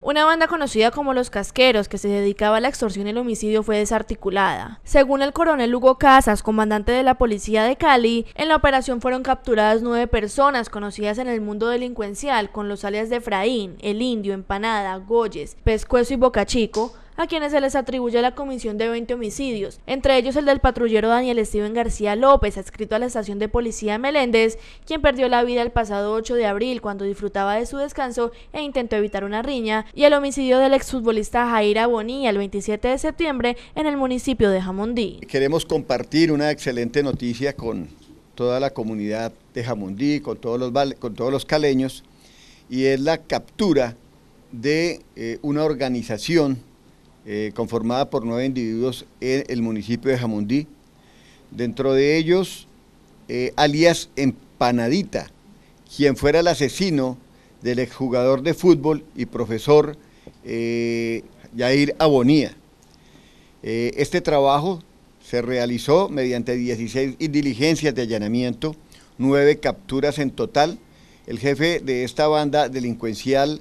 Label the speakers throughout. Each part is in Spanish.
Speaker 1: Una banda conocida como Los Casqueros, que se dedicaba a la extorsión y el homicidio, fue desarticulada. Según el coronel Hugo Casas, comandante de la policía de Cali, en la operación fueron capturadas nueve personas conocidas en el mundo delincuencial con los alias de Efraín, El Indio, Empanada, Goyes, Pescuezo y Bocachico, a quienes se les atribuye la comisión de 20 homicidios, entre ellos el del patrullero Daniel Steven García López, adscrito a la estación de policía Meléndez, quien perdió la vida el pasado 8 de abril cuando disfrutaba de su descanso e intentó evitar una riña, y el homicidio del exfutbolista Jaira Bonilla el 27 de septiembre en el municipio de jamondí
Speaker 2: Queremos compartir una excelente noticia con toda la comunidad de Jamundí, con todos los, con todos los caleños, y es la captura de eh, una organización eh, conformada por nueve individuos en el municipio de Jamundí. Dentro de ellos, eh, alias Empanadita, quien fuera el asesino del exjugador de fútbol y profesor eh, Yair Abonía. Eh, este trabajo se realizó mediante 16 diligencias de allanamiento, nueve capturas en total. El jefe de esta banda delincuencial,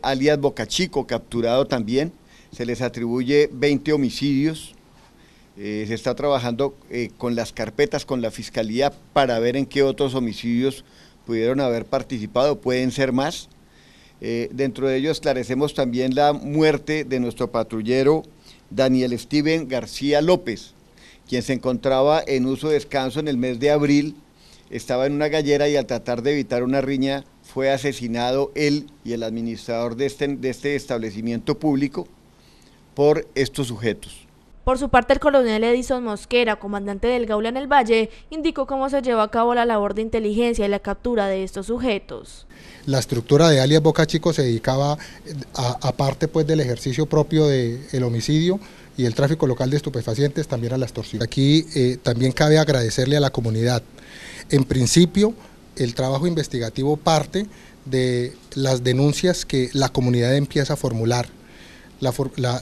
Speaker 2: alias Bocachico, capturado también, se les atribuye 20 homicidios. Eh, se está trabajando eh, con las carpetas, con la fiscalía, para ver en qué otros homicidios pudieron haber participado, pueden ser más. Eh, dentro de ello esclarecemos también la muerte de nuestro patrullero Daniel Steven García López, quien se encontraba en uso de descanso en el mes de abril, estaba en una gallera y al tratar de evitar una riña fue asesinado él y el administrador de este, de este establecimiento público por estos sujetos.
Speaker 1: Por su parte, el coronel Edison Mosquera, comandante del Gaula en el Valle, indicó cómo se llevó a cabo la labor de inteligencia y la captura de estos sujetos.
Speaker 3: La estructura de alias Boca Chico se dedicaba, eh, aparte pues, del ejercicio propio del homicidio y el tráfico local de estupefacientes, también a las extorsión. Aquí eh, también cabe agradecerle a la comunidad. En principio, el trabajo investigativo parte de las denuncias que la comunidad empieza a formular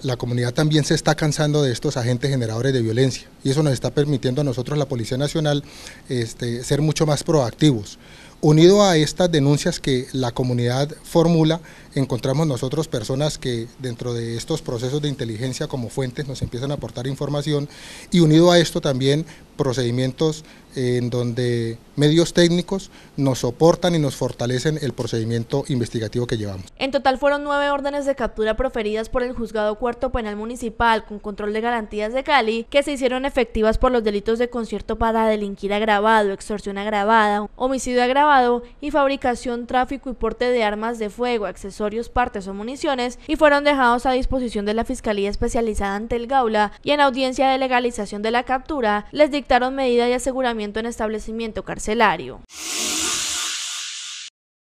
Speaker 3: la, comunidad también se está cansando de estos agentes generadores de violencia y eso nos está permitiendo a nosotros, la Policía Nacional, este, ser mucho más proactivos. Unido a estas denuncias que la comunidad formula, encontramos nosotros personas que dentro de estos procesos de inteligencia como fuentes nos empiezan a aportar información y unido a esto también procedimientos en donde medios técnicos nos soportan y nos fortalecen el procedimiento investigativo que llevamos.
Speaker 1: En total fueron nueve órdenes de captura proferidas por el Juzgado Cuarto Penal Municipal con control de garantías de Cali que se hicieron efectivas por los delitos de concierto para delinquir agravado, extorsión agravada, homicidio agravado y fabricación, tráfico y porte de armas de fuego, accesorios, partes o municiones y fueron dejados a disposición de la Fiscalía Especializada ante el Gaula y en audiencia de legalización de la captura les dictaron medida de aseguramiento en establecimiento carcelario.